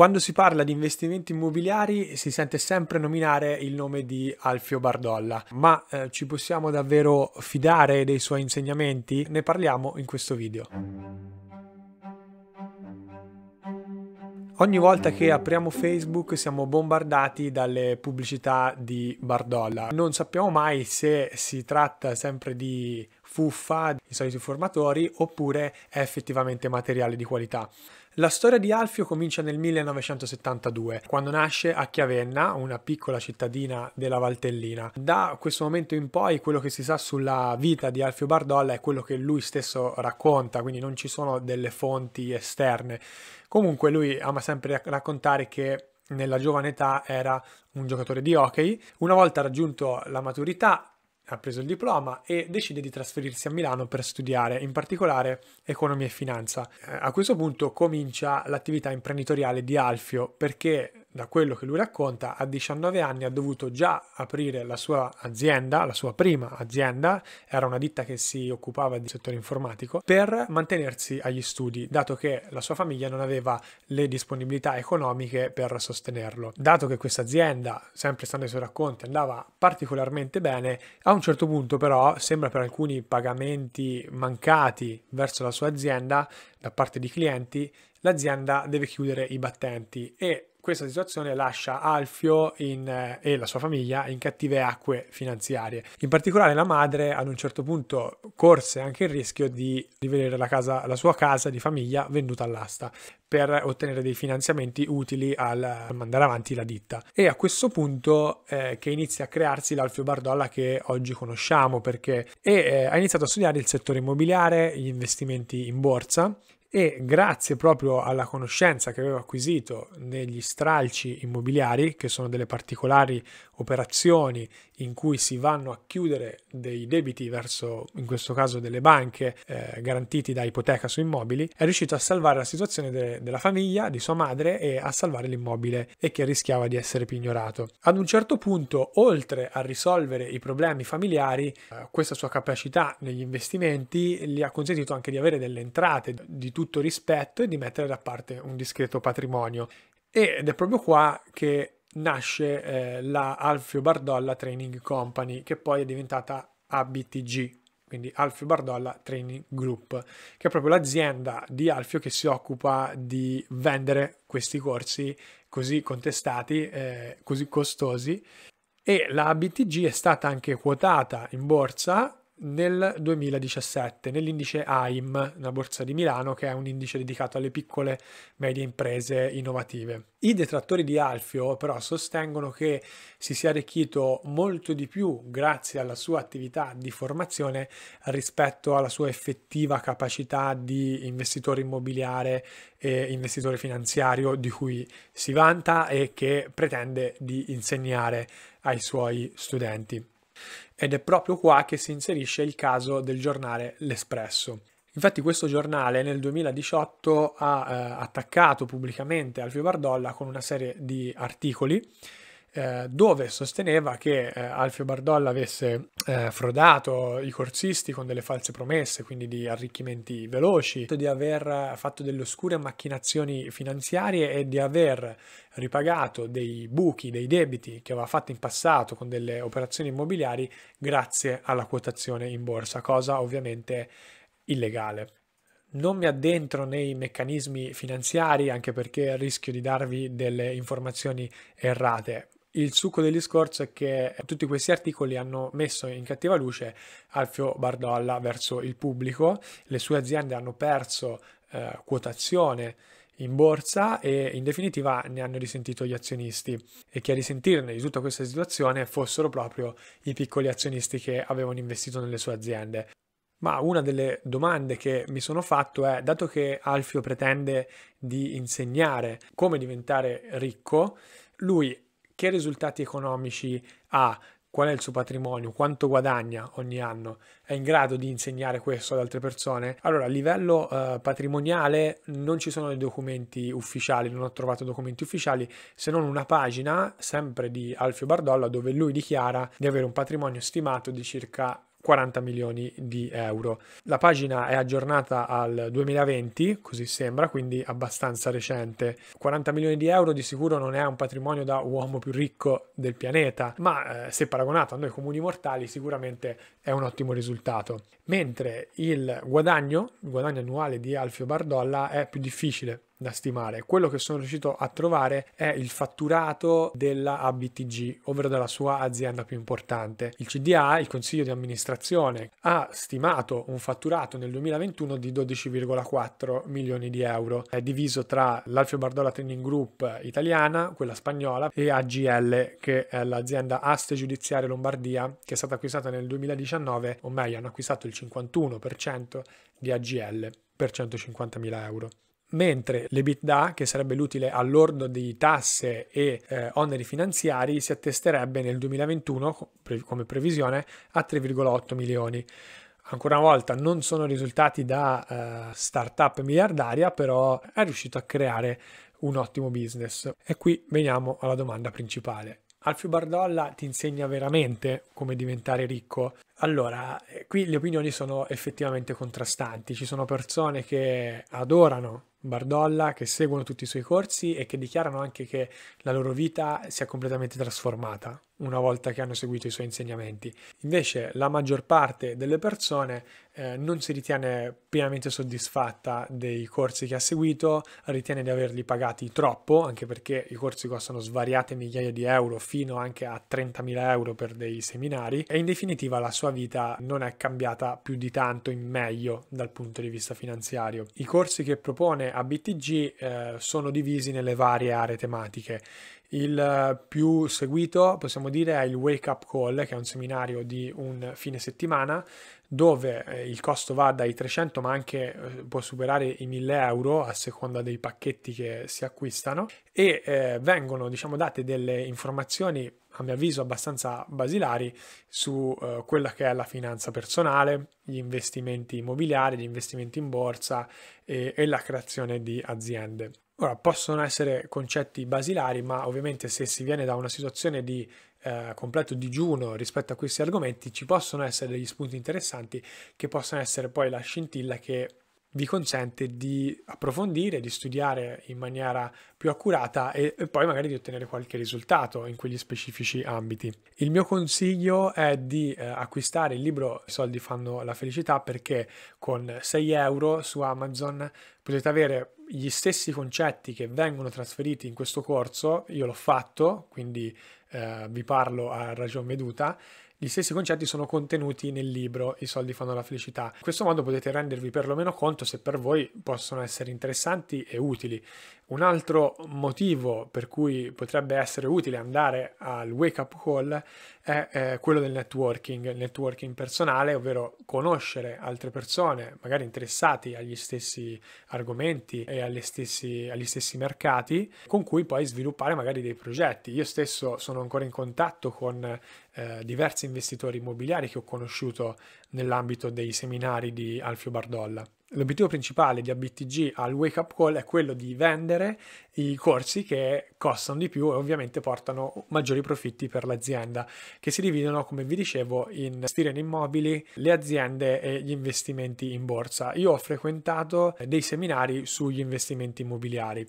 Quando si parla di investimenti immobiliari si sente sempre nominare il nome di Alfio Bardolla, ma eh, ci possiamo davvero fidare dei suoi insegnamenti? Ne parliamo in questo video. Ogni volta che apriamo Facebook siamo bombardati dalle pubblicità di Bardolla. Non sappiamo mai se si tratta sempre di fuffa, i soliti formatori, oppure è effettivamente materiale di qualità. La storia di Alfio comincia nel 1972, quando nasce a Chiavenna, una piccola cittadina della Valtellina. Da questo momento in poi quello che si sa sulla vita di Alfio Bardolla è quello che lui stesso racconta, quindi non ci sono delle fonti esterne. Comunque lui ama sempre raccontare che nella giovane età era un giocatore di hockey, una volta raggiunto la maturità ha preso il diploma e decide di trasferirsi a Milano per studiare, in particolare economia e finanza. Eh, a questo punto comincia l'attività imprenditoriale di Alfio perché da quello che lui racconta, a 19 anni ha dovuto già aprire la sua azienda, la sua prima azienda, era una ditta che si occupava di settore informatico, per mantenersi agli studi, dato che la sua famiglia non aveva le disponibilità economiche per sostenerlo. Dato che questa azienda, sempre stando ai suoi racconti, andava particolarmente bene, a un certo punto però sembra per alcuni pagamenti mancati verso la sua azienda da parte di clienti l'azienda deve chiudere i battenti e questa situazione lascia Alfio in, eh, e la sua famiglia in cattive acque finanziarie. In particolare la madre ad un certo punto corse anche il rischio di rivedere la, casa, la sua casa di famiglia venduta all'asta per ottenere dei finanziamenti utili al, a mandare avanti la ditta. E a questo punto eh, che inizia a crearsi l'Alfio Bardolla che oggi conosciamo perché e, eh, ha iniziato a studiare il settore immobiliare, gli investimenti in borsa e grazie proprio alla conoscenza che avevo acquisito negli stralci immobiliari, che sono delle particolari operazioni in cui si vanno a chiudere dei debiti verso, in questo caso, delle banche eh, garantiti da ipoteca su immobili, è riuscito a salvare la situazione de- della famiglia, di sua madre e a salvare l'immobile e che rischiava di essere pignorato. Ad un certo punto, oltre a risolvere i problemi familiari, eh, questa sua capacità negli investimenti gli ha consentito anche di avere delle entrate di tutto rispetto e di mettere da parte un discreto patrimonio. Ed è proprio qua che nasce eh, la Alfio Bardolla Training Company, che poi è diventata ABTG, quindi Alfio Bardolla Training Group, che è proprio l'azienda di Alfio che si occupa di vendere questi corsi così contestati, eh, così costosi. E la ABTG è stata anche quotata in borsa nel 2017 nell'indice AIM, una borsa di Milano che è un indice dedicato alle piccole e medie imprese innovative. I detrattori di Alfio però sostengono che si sia arricchito molto di più grazie alla sua attività di formazione rispetto alla sua effettiva capacità di investitore immobiliare e investitore finanziario di cui si vanta e che pretende di insegnare ai suoi studenti. Ed è proprio qua che si inserisce il caso del giornale L'Espresso. Infatti questo giornale nel 2018 ha eh, attaccato pubblicamente Alfio Bardolla con una serie di articoli eh, dove sosteneva che eh, Alfio Bardolla avesse eh, frodato i corsisti con delle false promesse, quindi di arricchimenti veloci, di aver fatto delle oscure macchinazioni finanziarie e di aver ripagato dei buchi, dei debiti che aveva fatto in passato con delle operazioni immobiliari grazie alla quotazione in borsa, cosa ovviamente illegale. Non mi addentro nei meccanismi finanziari anche perché rischio di darvi delle informazioni errate il succo del discorso è che tutti questi articoli hanno messo in cattiva luce Alfio Bardolla verso il pubblico, le sue aziende hanno perso eh, quotazione in borsa e in definitiva ne hanno risentito gli azionisti e che a risentirne di tutta questa situazione fossero proprio i piccoli azionisti che avevano investito nelle sue aziende. Ma una delle domande che mi sono fatto è, dato che Alfio pretende di insegnare come diventare ricco, lui che risultati economici ha, qual è il suo patrimonio, quanto guadagna ogni anno, è in grado di insegnare questo ad altre persone? Allora, a livello eh, patrimoniale non ci sono dei documenti ufficiali, non ho trovato documenti ufficiali, se non una pagina, sempre di Alfio Bardolla, dove lui dichiara di avere un patrimonio stimato di circa 40 milioni di euro. La pagina è aggiornata al 2020, così sembra, quindi abbastanza recente. 40 milioni di euro di sicuro non è un patrimonio da uomo più ricco del pianeta, ma eh, se paragonato a noi comuni mortali sicuramente è un ottimo risultato. Mentre il guadagno, il guadagno annuale di Alfio Bardolla è più difficile da stimare. Quello che sono riuscito a trovare è il fatturato della ABTG, ovvero della sua azienda più importante. Il CDA, il consiglio di amministrazione, ha stimato un fatturato nel 2021 di 12,4 milioni di euro. È diviso tra l'Alfio Bardolla Training Group italiana, quella spagnola, e AGL, che è l'azienda Aste Giudiziaria Lombardia, che è stata acquistata nel 2019 2019, o meglio hanno acquistato il 51% di AGL per 150.000 euro mentre l'EBITDA, che sarebbe l'utile all'ordo di tasse e eh, oneri finanziari, si attesterebbe nel 2021, come previsione, a 3,8 milioni. Ancora una volta non sono risultati da eh, startup miliardaria, però è riuscito a creare un ottimo business. E qui veniamo alla domanda principale. Alfio Bardolla ti insegna veramente come diventare ricco? Allora, eh, qui le opinioni sono effettivamente contrastanti. Ci sono persone che adorano Bardolla, che seguono tutti i suoi corsi e che dichiarano anche che la loro vita si è completamente trasformata una volta che hanno seguito i suoi insegnamenti. Invece la maggior parte delle persone eh, non si ritiene pienamente soddisfatta dei corsi che ha seguito, ritiene di averli pagati troppo, anche perché i corsi costano svariate migliaia di euro fino anche a 30.000 euro per dei seminari e in definitiva la sua vita non è cambiata più di tanto in meglio dal punto di vista finanziario. I corsi che propone a BTG eh, sono divisi nelle varie aree tematiche il più seguito, possiamo dire, è il Wake Up Call, che è un seminario di un fine settimana, dove eh, il costo va dai 300 ma anche eh, può superare i 1000 euro a seconda dei pacchetti che si acquistano e eh, vengono diciamo date delle informazioni a mio avviso abbastanza basilari su eh, quella che è la finanza personale, gli investimenti immobiliari, gli investimenti in borsa e, e la creazione di aziende. Ora, possono essere concetti basilari, ma ovviamente se si viene da una situazione di eh, completo digiuno rispetto a questi argomenti, ci possono essere degli spunti interessanti che possono essere poi la scintilla che vi consente di approfondire, di studiare in maniera più accurata e, e, poi magari di ottenere qualche risultato in quegli specifici ambiti. Il mio consiglio è di eh, acquistare il libro I soldi fanno la felicità perché con 6 euro su Amazon potete avere gli stessi concetti che vengono trasferiti in questo corso, io l'ho fatto, quindi eh, vi parlo a ragion veduta, gli stessi concetti sono contenuti nel libro I soldi fanno la felicità. In questo modo potete rendervi perlomeno conto se per voi possono essere interessanti e utili. Un altro motivo per cui potrebbe essere utile andare al wake up call è eh, quello del networking, il networking personale, ovvero conoscere altre persone, magari interessate agli stessi argomenti e stessi, agli stessi mercati, con cui poi sviluppare magari dei progetti. Io stesso sono ancora in contatto con eh, diversi investitori immobiliari che ho conosciuto nell'ambito dei seminari di Alfio Bardolla. L'obiettivo principale di ABTG al Wake Up Call è quello di vendere i corsi che costano di più e ovviamente portano maggiori profitti per l'azienda, che si dividono, come vi dicevo, in stile in immobili, le aziende e gli investimenti in borsa. Io ho frequentato dei seminari sugli investimenti immobiliari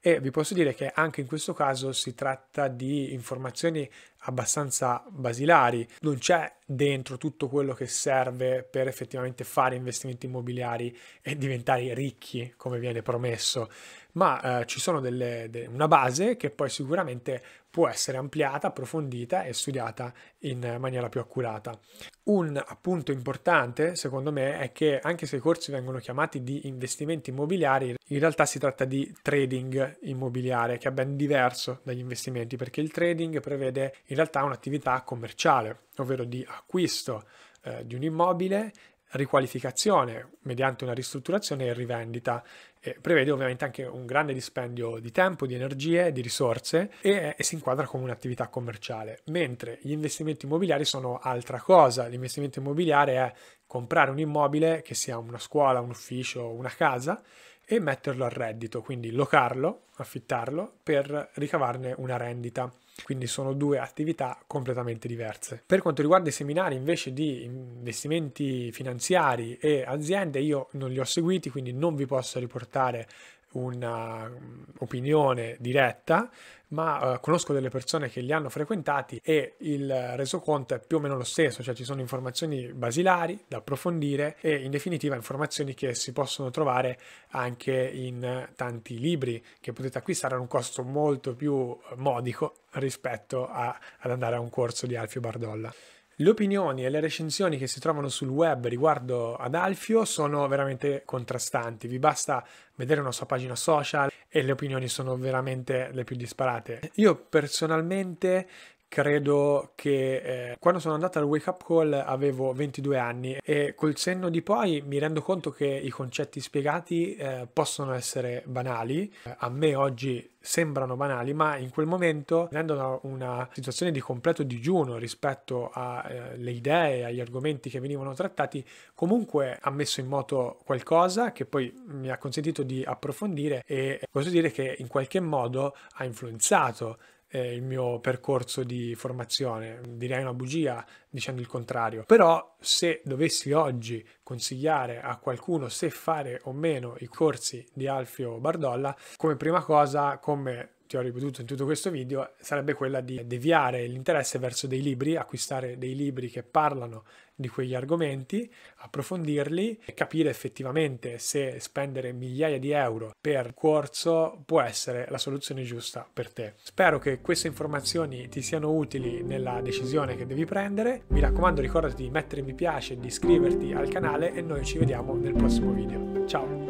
e vi posso dire che anche in questo caso si tratta di informazioni abbastanza basilari, non c'è dentro tutto quello che serve per effettivamente fare investimenti immobiliari e diventare ricchi come viene promesso, ma eh, ci sono delle, de, una base che poi sicuramente può essere ampliata, approfondita e studiata in maniera più accurata. Un appunto importante secondo me è che anche se i corsi vengono chiamati di investimenti immobiliari, in realtà si tratta di trading immobiliare che è ben diverso dagli investimenti perché il trading prevede in realtà è un'attività commerciale, ovvero di acquisto eh, di un immobile, riqualificazione mediante una ristrutturazione e rivendita. E prevede ovviamente anche un grande dispendio di tempo, di energie, di risorse e, e si inquadra come un'attività commerciale, mentre gli investimenti immobiliari sono altra cosa. L'investimento immobiliare è comprare un immobile che sia una scuola, un ufficio, una casa e metterlo a reddito, quindi locarlo, affittarlo per ricavarne una rendita. Quindi sono due attività completamente diverse. Per quanto riguarda i seminari invece di investimenti finanziari e aziende, io non li ho seguiti, quindi non vi posso riportare un'opinione mm, diretta, ma eh, conosco delle persone che li hanno frequentati e il resoconto è più o meno lo stesso, cioè ci sono informazioni basilari da approfondire e in definitiva informazioni che si possono trovare anche in tanti libri che potete acquistare a un costo molto più modico rispetto a, ad andare a un corso di Alfio Bardolla. Le opinioni e le recensioni che si trovano sul web riguardo ad Alfio sono veramente contrastanti. Vi basta vedere una sua pagina social e le opinioni sono veramente le più disparate. Io personalmente credo che eh, quando sono andata al wake up call avevo 22 anni e col senno di poi mi rendo conto che i concetti spiegati eh, possono essere banali, a me oggi sembrano banali, ma in quel momento, venendo una situazione di completo digiuno rispetto alle eh, idee, agli argomenti che venivano trattati, comunque ha messo in moto qualcosa che poi mi ha consentito di approfondire e posso dire che in qualche modo ha influenzato eh, il mio percorso di formazione, direi una bugia dicendo il contrario, però se dovessi oggi consigliare a qualcuno se fare o meno i corsi di Alfio Bardolla, come prima cosa, come ti ho ripetuto in tutto questo video sarebbe quella di deviare l'interesse verso dei libri, acquistare dei libri che parlano di quegli argomenti, approfondirli e capire effettivamente se spendere migliaia di euro per corso può essere la soluzione giusta per te. Spero che queste informazioni ti siano utili nella decisione che devi prendere. Mi raccomando ricordati di mettere mi piace, di iscriverti al canale e noi ci vediamo nel prossimo video. Ciao!